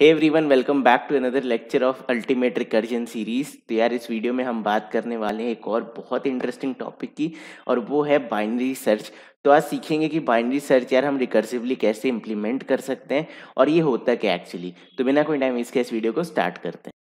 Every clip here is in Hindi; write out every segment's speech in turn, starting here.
hey everyone welcome back to another lecture of ultimate recursion series तो यार इस वीडियो में हम बात करने वाले हैं एक और बहुत इंटरेस्टिंग टॉपिक की और वो है बाइनरी सर्च तो आज सीखेंगे कि बाइनरी सर्च यार हम रिकर्सिवली कैसे इंप्लीमेंट कर सकते हैं और ये होता क्या एक्चुअली तो बिना कोई टाइम इसके इस वीडियो को स्टार्ट करते हैं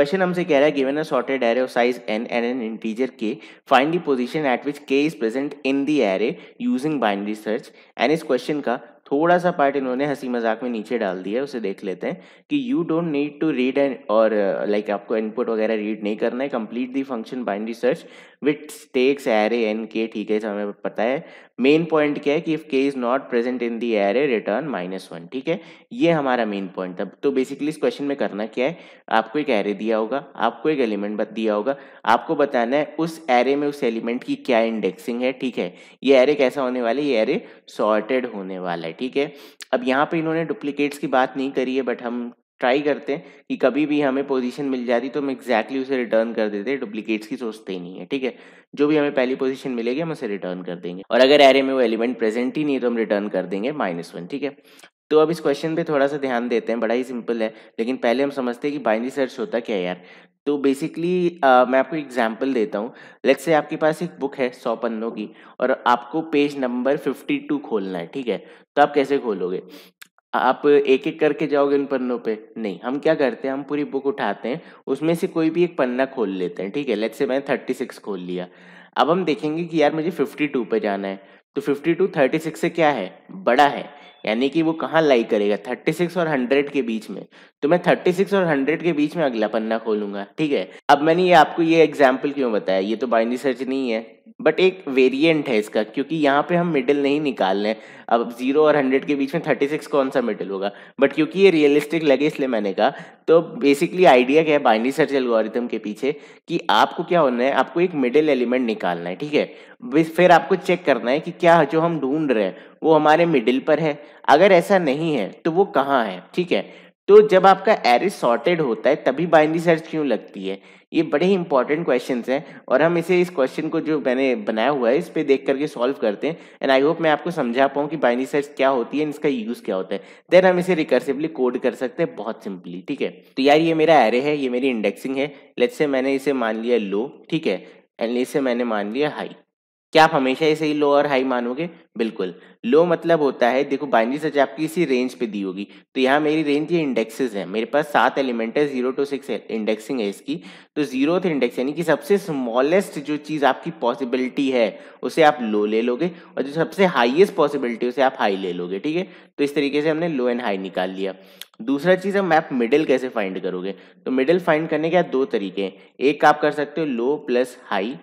क्वेश्चन हमसे कह रहा है given a sorted array of size N and N integer K find the position at which K is present in the array using binary search and इस क्वेश्चन का थोड़ा सा पार्ट इन्होंने हंसी मजाक में नीचे डाल दिया है उसे देख लेते हैं कि you don't need to read and और लाइक uh, like, आपको इनपुट वगैरह रीड नहीं करना है complete the function binary search with takes array N K ठीक है हमें पता है मेन पॉइंट क्या है कि if K is not present in the array return minus one ठीक है ये हमारा मेन पॉइंट था तो बेसिकली इस क्वेश्चन में करना क्या है आपको एक एरे दिया होगा आपको एक एलिमेंट दिया होगा आपको बताना है उस एरे में उस एलिमेंट की क्या इंडेक्सिंग है ठीक है ये एरे कैसा होने वाला है ये एरे सॉर्टेड होने वाला है ठीक है अब यहाँ पे इन्होंने डुप्लीकेट्स की बात नहीं करी है बट हम ट्राई करते हैं कि कभी भी हमें पोजीशन मिल जाती तो हम एग्जैक्टली exactly उसे रिटर्न कर देते हैं डुप्लीकेट्स की सोचते ही नहीं है ठीक है जो भी हमें पहली पोजीशन मिलेगी हम उसे रिटर्न कर देंगे और अगर एरे में वो एलिमेंट प्रेजेंट ही नहीं है तो हम रिटर्न कर देंगे माइनस वन ठीक है तो अब इस क्वेश्चन पे थोड़ा सा ध्यान देते हैं बड़ा ही सिंपल है लेकिन पहले हम समझते हैं कि बाइनरी सर्च होता क्या यार तो बेसिकली मैं आपको एग्जांपल देता हूँ लेट्स से आपके पास एक बुक है सौ पन्नों की और आपको पेज नंबर फिफ्टी टू खोलना है ठीक है तो आप कैसे खोलोगे आप एक एक करके जाओगे उन पन्नों पे नहीं हम क्या करते हैं हम पूरी बुक उठाते हैं उसमें से कोई भी एक पन्ना खोल लेते हैं ठीक है लेट्स से मैंने थर्टी सिक्स खोल लिया अब हम देखेंगे कि यार मुझे फिफ्टी टू पर जाना है तो फिफ्टी टू थर्टी सिक्स से क्या है बड़ा है यानी कि वो कहाँ लाई करेगा थर्टी सिक्स और हंड्रेड के बीच में तो मैं थर्टी सिक्स और हंड्रेड के बीच में अगला पन्ना खोलूंगा ठीक है अब मैंने ये आपको ये एग्जाम्पल क्यों बताया ये तो बाइनरी सर्च नहीं है बट एक वेरिएंट है इसका क्योंकि यहाँ पे हम मिडिल नहीं निकाल रहे अब जीरो और हंड्रेड के बीच में थर्टी सिक्स कौन सा मिडिल होगा बट क्योंकि ये रियलिस्टिक लगे इसलिए मैंने कहा तो बेसिकली आइडिया क्या है बाइनरी सर्च एल्गोरिथम के पीछे कि आपको क्या होना है आपको एक मिडिल एलिमेंट निकालना है ठीक है फिर आपको चेक करना है कि क्या जो हम ढूंढ रहे हैं वो हमारे मिडिल पर है अगर ऐसा नहीं है तो वो कहाँ है ठीक है तो जब आपका एरे सॉर्टेड होता है तभी बाइनरी सर्च क्यों लगती है ये बड़े ही इंपॉर्टेंट क्वेश्चन हैं और हम इसे इस क्वेश्चन को जो मैंने बनाया हुआ है इस पर देख करके सॉल्व करते हैं एंड आई होप मैं आपको समझा पाऊँ कि बाइनरी सर्च क्या होती है इसका यूज़ क्या होता है देन हम इसे रिकर्सिवली कोड कर सकते हैं बहुत सिंपली ठीक है तो यार ये मेरा एरे है ये मेरी इंडेक्सिंग है लेट से मैंने इसे मान लिया लो ठीक है एंड इसे मैंने मान लिया हाई क्या आप हमेशा ऐसे ही लो और हाई मानोगे बिल्कुल लो मतलब होता है देखो बाइनरी सर्च आपकी इसी रेंज पे दी होगी तो यहाँ मेरी रेंज ये इंडेक्सेस है मेरे पास सात एलिमेंट है जीरो टू सिक्स इंडेक्सिंग है इसकी तो जीरो थे इंडेक्स यानी कि सबसे स्मॉलेस्ट जो चीज़ आपकी पॉसिबिलिटी है उसे आप लो ले लोगे और जो सबसे हाइएस्ट पॉसिबिलिटी उसे आप हाई ले लोगे ठीक है तो इस तरीके से हमने लो एंड हाई निकाल लिया दूसरा चीज़ हम आप मिडिल कैसे फाइंड करोगे तो मिडिल फाइंड करने के दो तरीके हैं एक आप कर सकते हो low plus high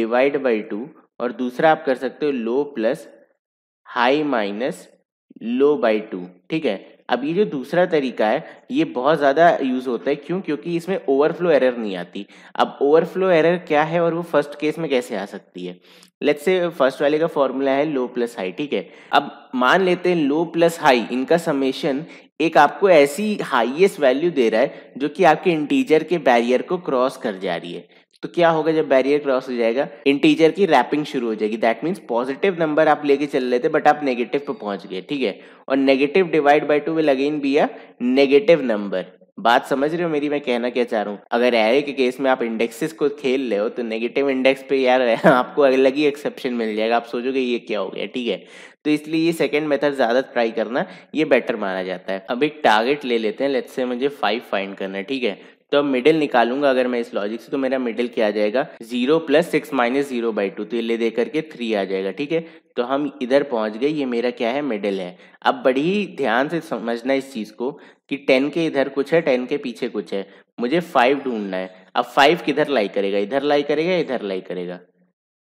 divide by two और दूसरा आप कर सकते हो low plus high minus low by two ठीक है अब ये जो दूसरा तरीका है ये बहुत ज़्यादा यूज़ होता है क्यों क्योंकि इसमें ओवरफ्लो एरर नहीं आती अब ओवरफ्लो एरर क्या है और वो फर्स्ट केस में कैसे आ सकती है लेट्स से फर्स्ट वाले का फॉर्मूला है लो प्लस हाई ठीक है अब मान लेते हैं लो प्लस हाई इनका समेशन एक आपको ऐसी हाईएस्ट वैल्यू दे रहा है जो कि आपके इंटीजर के बैरियर को क्रॉस कर जा रही है तो क्या होगा जब बैरियर क्रॉस हो जाएगा इंटीजर की रैपिंग शुरू हो जाएगी दैट मीन्स पॉजिटिव नंबर आप लेके चल रहे थे बट आप नेगेटिव पे पहुंच गए ठीक है और negative divide by two will again be a negative number बात समझ रहे हो मेरी मैं कहना क्या चाह रहा हूँ अगर एरे के केस में आप इंडेक्सेस को खेल रहे हो तो नेगेटिव इंडेक्स पे यार आपको अलग ही एक्सेप्शन मिल जाएगा आप सोचोगे ये क्या हो गया ठीक है तो इसलिए ये सेकेंड मेथड ज़्यादा ट्राई करना ये बेटर माना जाता है अब एक टारगेट ले लेते हैं लेट्स से मुझे फाइव फाइंड करना है ठीक है तो अब मिडिल निकालूंगा अगर मैं इस लॉजिक से तो मेरा मिडिल क्या आ जाएगा zero plus six minus zero by two तो ये ले दे करके थ्री आ जाएगा ठीक है तो हम इधर पहुंच गए ये मेरा क्या है मिडिल है अब बड़ी ध्यान से समझना इस चीज़ को कि टेन के इधर कुछ है टेन के पीछे कुछ है मुझे फाइव ढूंढना है अब फाइव किधर लाई करेगा इधर लाई करेगा इधर लाई करेगा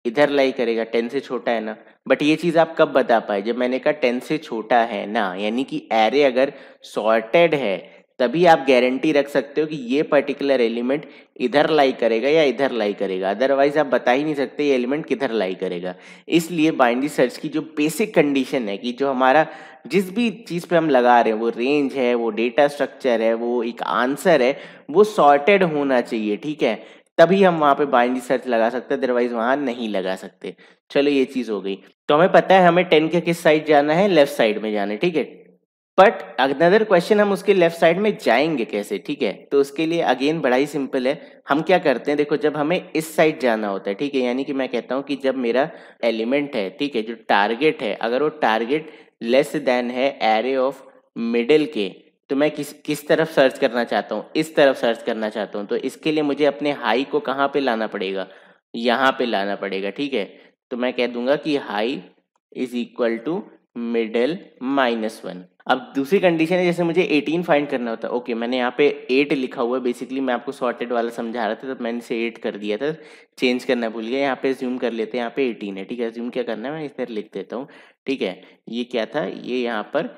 इधर लाई करेगा टेन से छोटा है ना बट ये चीज़ आप कब बता पाए जब मैंने कहा टेन से छोटा है ना यानी कि एरे अगर सॉर्टेड है तभी आप गारंटी रख सकते हो कि ये पर्टिकुलर एलिमेंट इधर लाई करेगा या इधर लाई करेगा अदरवाइज आप बता ही नहीं सकते ये एलिमेंट किधर लाई करेगा इसलिए बाइनरी सर्च की जो बेसिक कंडीशन है कि जो हमारा जिस भी चीज़ पे हम लगा रहे हैं वो रेंज है वो डेटा स्ट्रक्चर है वो एक आंसर है वो सॉर्टेड होना चाहिए ठीक है तभी हम वहाँ पे बाइनरी सर्च लगा सकते हैं अदरवाइज वहाँ नहीं लगा सकते चलो ये चीज़ हो गई तो हमें पता है हमें टेन के किस साइड जाना है लेफ्ट साइड में जाना है ठीक है बट अनदर क्वेश्चन हम उसके लेफ्ट साइड में जाएंगे कैसे ठीक है तो उसके लिए अगेन बड़ा ही सिंपल है हम क्या करते हैं देखो जब हमें इस साइड जाना होता है ठीक है यानी कि मैं कहता हूँ कि जब मेरा एलिमेंट है ठीक है जो टारगेट है अगर वो टारगेट लेस देन है एरे ऑफ मिडल के तो मैं किस किस तरफ सर्च करना चाहता हूँ इस तरफ सर्च करना चाहता हूँ तो इसके लिए मुझे अपने हाई को कहाँ पे लाना पड़ेगा यहाँ पे लाना पड़ेगा ठीक है तो मैं कह दूंगा कि high is equal to middle minus one अब दूसरी कंडीशन है जैसे मुझे 18 फाइंड करना होता है ओके मैंने यहाँ पे 8 लिखा हुआ है बेसिकली मैं आपको सॉर्टेड वाला समझा रहा था तो मैंने इसे 8 कर दिया था चेंज करना भूल गया यहाँ पे ज्यूम कर लेते हैं यहाँ पे 18 है ठीक है ज्यूम क्या करना है मैं इस तरह लिख देता हूँ ठीक है ये क्या था ये यहाँ पर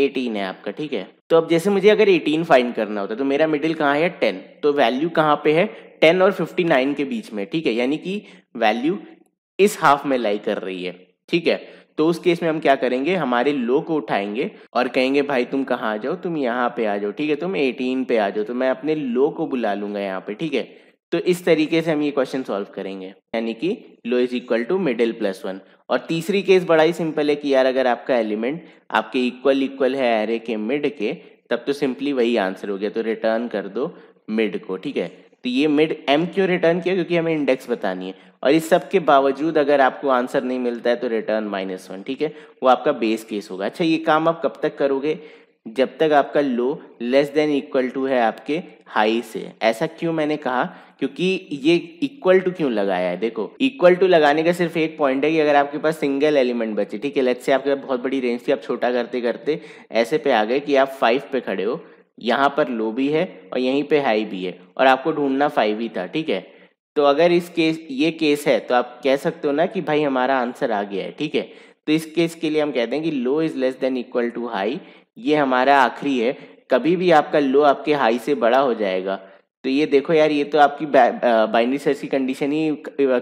18 है आपका ठीक है तो अब जैसे मुझे अगर 18 फाइंड करना होता है तो मेरा मिडिल कहाँ है 10 तो वैल्यू कहाँ पे है 10 और 59 के बीच में ठीक है यानी कि वैल्यू इस हाफ में लाई कर रही है ठीक है तो उस केस में हम क्या करेंगे हमारे लो को उठाएंगे और कहेंगे भाई तुम कहाँ आ जाओ तुम यहाँ पे आ जाओ ठीक है तुम एटीन पे आ जाओ तो मैं अपने लो को बुला लूंगा यहाँ पे ठीक है तो इस तरीके से हम ये क्वेश्चन सॉल्व करेंगे यानी कि low is equal to middle plus one और तीसरी केस बड़ा ही सिंपल है कि यार अगर आपका एलिमेंट आपके इक्वल इक्वल है एरे के मिड के तब तो सिंपली वही आंसर हो गया तो रिटर्न कर दो मिड को ठीक है तो ये मिड एम क्यों रिटर्न किया क्योंकि हमें इंडेक्स बतानी है और इस सब के बावजूद अगर आपको आंसर नहीं मिलता है तो रिटर्न माइनस वन ठीक है वो आपका बेस केस होगा अच्छा ये काम आप कब तक करोगे जब तक आपका low less than equal to है आपके हाई से ऐसा क्यों मैंने कहा क्योंकि ये इक्वल टू क्यों लगाया है देखो इक्वल टू लगाने का सिर्फ एक पॉइंट है कि अगर आपके पास सिंगल एलिमेंट बचे ठीक है लेट्स से आपके पास बहुत बड़ी रेंज थी आप छोटा करते करते ऐसे पे आ गए कि आप फाइव पे खड़े हो यहाँ पर लो भी है और यहीं पे हाई भी है और आपको ढूंढना फाइव ही था ठीक है तो अगर इस केस ये केस है तो आप कह सकते हो ना कि भाई हमारा आंसर आ गया है ठीक है तो इस केस के लिए हम कहते हैं कि low is less than equal to high ये हमारा आखिरी है कभी भी आपका लो आपके हाई से बड़ा हो जाएगा तो ये देखो यार ये तो आपकी बाइनरी सर्च की कंडीशन ही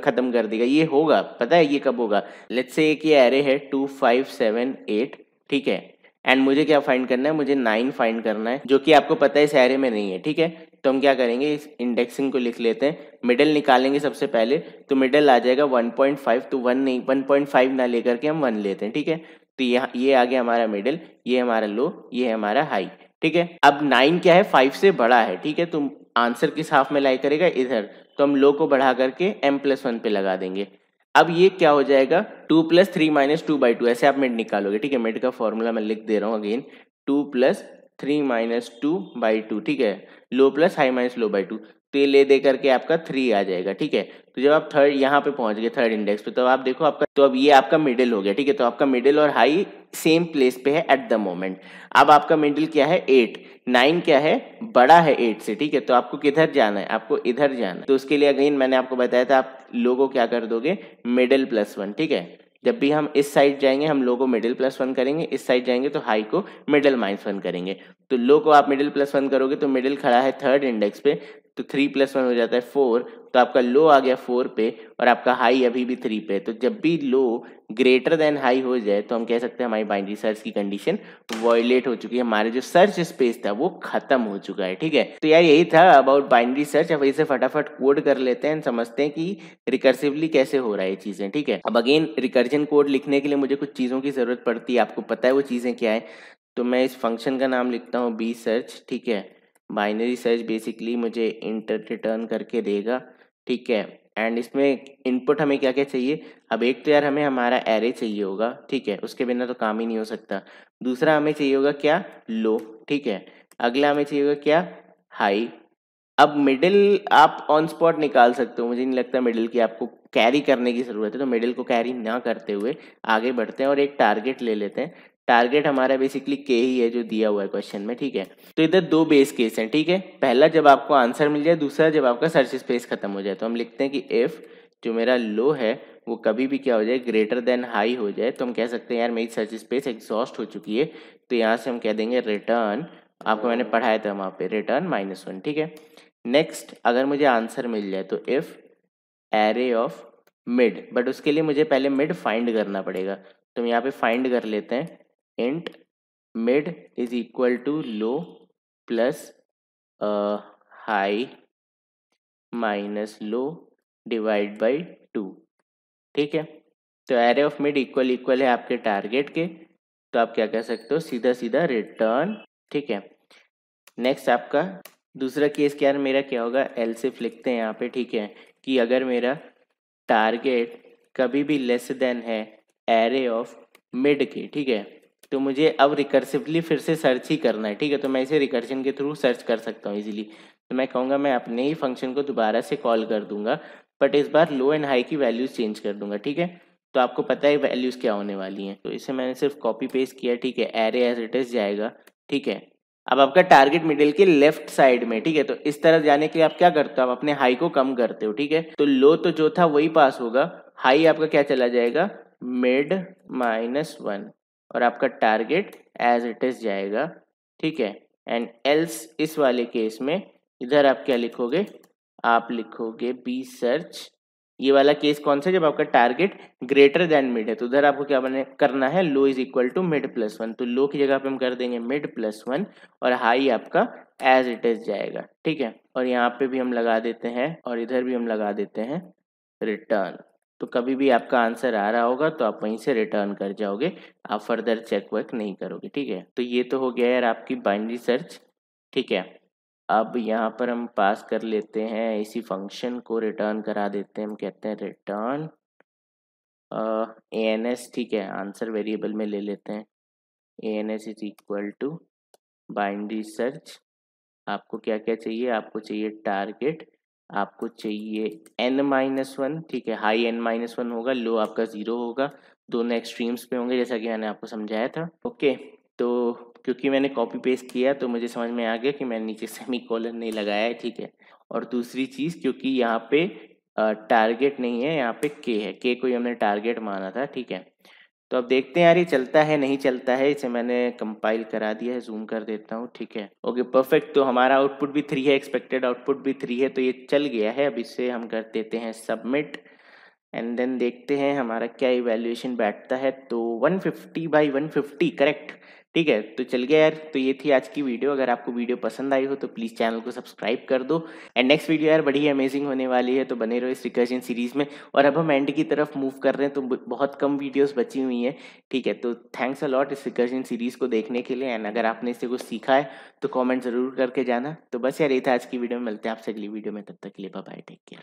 खत्म कर देगा ये होगा पता है ये कब होगा लेट्स से एक ये एरे है टू फाइव सेवन एट ठीक है एंड मुझे क्या फाइंड करना है मुझे नाइन फाइंड करना है जो कि आपको पता है इस एरे में नहीं है ठीक है तो हम क्या करेंगे इस इंडेक्सिंग को लिख लेते हैं मिडल निकालेंगे सबसे पहले तो मिडल आ जाएगा 1.5 तो 1 नहीं 1.5 ना लेकर के हम 1 लेते हैं ठीक है तो यहाँ ये आ गया हमारा मिडल ये हमारा लो ये हमारा हाई ठीक है अब नाइन क्या है फाइव से बड़ा है ठीक है तो आंसर किस हाफ में लाई करेगा इधर तो हम लो को बढ़ा करके एम प्लस वन पे लगा देंगे अब ये क्या हो जाएगा two plus three minus two by two ऐसे आप मेड निकालोगे ठीक है मेड का फॉर्मूला मैं लिख दे रहा हूँ again two plus three minus two by two ठीक है low plus high minus low by two तो ये ले दे करके आपका थ्री आ जाएगा ठीक है तो जब आप थर्ड यहाँ पे पहुंच गए थर्ड इंडेक्स पे तो आप देखो आपका तो अब ये आपका मिडिल हो गया ठीक है तो आपका मिडिल और हाई सेम प्लेस पे है एट द मोमेंट अब आपका मिडिल क्या है एट नाइन क्या है बड़ा है एट से ठीक है तो आपको किधर जाना है आपको इधर जाना है तो उसके लिए अगेन मैंने आपको बताया था आप लोगों क्या कर दोगे मिडिल प्लस वन ठीक है जब भी हम इस साइड जाएंगे हम लोगों को मिडिल प्लस वन करेंगे इस साइड जाएंगे तो हाई को मिडिल माइनस वन करेंगे तो लो को आप मिडिल प्लस वन करोगे तो मिडिल खड़ा है थर्ड इंडेक्स पे तो थ्री प्लस वन हो जाता है फोर तो आपका लो आ गया फोर पे और आपका हाई अभी भी थ्री पे तो जब भी लो ग्रेटर देन हाई हो जाए तो हम कह सकते हैं हमारी बाइनरी सर्च की कंडीशन वॉयलेट हो चुकी है हमारे जो सर्च स्पेस था वो खत्म हो चुका है ठीक है तो यार यही था अबाउट बाइनरी सर्च अब इसे फटाफट कोड कर लेते हैं समझते हैं कि रिकर्सिवली कैसे हो रहा है ये चीजें ठीक है अब अगेन रिकर्जन कोड लिखने के लिए मुझे कुछ चीजों की जरूरत पड़ती है आपको पता है वो चीजें क्या है तो मैं इस फंक्शन का नाम लिखता हूँ बी सर्च ठीक है बाइनरी सर्च बेसिकली मुझे इंटर रिटर्न करके देगा ठीक है एंड इसमें इनपुट हमें क्या क्या चाहिए अब एक तो यार हमें हमारा एरे चाहिए होगा ठीक है उसके बिना तो काम ही नहीं हो सकता दूसरा हमें चाहिए होगा क्या लो ठीक है अगला हमें चाहिए होगा क्या हाई अब मिडिल आप ऑन स्पॉट निकाल सकते हो मुझे नहीं लगता मिडिल की आपको कैरी करने की ज़रूरत है तो मिडिल को कैरी ना करते हुए आगे बढ़ते हैं और एक टारगेट ले लेते हैं टारगेट हमारा बेसिकली के ही है जो दिया हुआ है क्वेश्चन में ठीक है तो इधर दो बेस केस हैं ठीक है पहला जब आपको आंसर मिल जाए दूसरा जब आपका सर्च स्पेस खत्म हो जाए तो हम लिखते हैं कि एफ जो मेरा लो है वो कभी भी क्या हो जाए ग्रेटर देन हाई हो जाए तो हम कह सकते हैं यार मेरी सर्च स्पेस एग्जॉस्ट हो चुकी है तो यहाँ से हम कह देंगे रिटर्न आपको मैंने पढ़ाया था वहाँ पे रिटर्न माइनस वन ठीक है नेक्स्ट अगर मुझे आंसर मिल जाए तो if array of mid but उसके लिए मुझे पहले मिड फाइंड करना पड़ेगा तो हम यहाँ पे फाइंड कर लेते हैं int mid is equal to low plus uh, high minus low divide by two ठीक है तो array of mid equal equal है आपके टारगेट के तो आप क्या कह सकते हो सीधा सीधा रिटर्न ठीक है नेक्स्ट आपका दूसरा केस क्या मेरा क्या होगा एल सिफ लिखते हैं यहाँ पे ठीक है कि अगर मेरा टारगेट कभी भी लेस देन है एरे ऑफ मिड के ठीक है तो मुझे अब रिकर्सिवली फिर से सर्च ही करना है ठीक है तो मैं इसे रिकर्शन के थ्रू सर्च कर सकता हूँ इजीली तो मैं कहूँगा मैं अपने ही फंक्शन को दोबारा से कॉल कर दूंगा बट इस बार लो एंड हाई की वैल्यूज़ चेंज कर दूंगा ठीक है तो आपको पता है वैल्यूज़ क्या होने वाली हैं तो इसे मैंने सिर्फ कॉपी पेस्ट किया ठीक है एरे एज इट इज जाएगा ठीक है अब आपका टारगेट मिडिल के लेफ्ट साइड में ठीक है तो इस तरह जाने के लिए आप क्या करते हो आप अपने हाई को कम करते हो ठीक है तो लो तो जो था वही पास होगा हाई आपका क्या चला जाएगा मिड माइनस वन और आपका टारगेट एज इट इज जाएगा ठीक है एंड एल्स इस वाले केस में इधर आप क्या लिखोगे आप लिखोगे बी सर्च ये वाला केस कौन सा जब आपका टारगेट ग्रेटर देन मिड है तो उधर आपको क्या बने करना है low is equal to mid plus one तो लो की जगह पे हम कर देंगे मिड प्लस वन और हाई आपका एज इट इज जाएगा ठीक है और यहाँ पे भी हम लगा देते हैं और इधर भी हम लगा देते हैं रिटर्न तो कभी भी आपका आंसर आ रहा होगा तो आप वहीं से रिटर्न कर जाओगे आप फर्दर चेक वर्क नहीं करोगे ठीक है तो ये तो हो गया यार आपकी बाइनरी सर्च ठीक है अब यहाँ पर हम पास कर लेते हैं इसी फंक्शन को रिटर्न करा देते हैं हम कहते हैं रिटर्न ए एन एस ठीक है आंसर वेरिएबल में ले लेते हैं A N S is equal to binary search आपको क्या क्या चाहिए आपको चाहिए टारगेट आपको चाहिए एन माइनस वन ठीक है हाई एन माइनस वन होगा लो आपका ज़ीरो होगा दोनों एक्सट्रीम्स पे होंगे जैसा कि मैंने आपको समझाया था ओके तो क्योंकि मैंने कॉपी पेस्ट किया तो मुझे समझ में आ गया कि मैंने नीचे सेमी कॉलन नहीं लगाया है ठीक है और दूसरी चीज़ क्योंकि यहाँ पे टारगेट नहीं है यहाँ पे के है के को हमने टारगेट माना था ठीक है तो अब देखते हैं यार ये चलता है नहीं चलता है इसे मैंने कंपाइल करा दिया है जूम कर देता हूँ ठीक है ओके परफेक्ट तो हमारा आउटपुट भी थ्री है एक्सपेक्टेड आउटपुट भी थ्री है तो ये चल गया है अब इसे हम कर देते हैं सबमिट एंड देन देखते हैं हमारा क्या इवेल्यूएशन बैठता है तो 150 फिफ्टी बाई वन करेक्ट ठीक है तो चल गया यार तो ये थी आज की वीडियो अगर आपको वीडियो पसंद आई हो तो प्लीज़ चैनल को सब्सक्राइब कर दो एंड नेक्स्ट वीडियो यार बड़ी अमेजिंग होने वाली है तो बने रहो इस रिकर्जन सीरीज़ में और अब हम एंड की तरफ मूव कर रहे हैं तो बहुत कम वीडियोस बची हुई हैं ठीक है तो थैंक्स अलॉट इस रिकर्जन सीरीज़ को देखने के लिए एंड अगर आपने इससे कुछ सीखा है तो कॉमेंट ज़रूर करके जाना तो बस यार ये था आज की वीडियो में मिलते हैं आपसे अगली वीडियो में तब तक के लिए बाय टेक केयर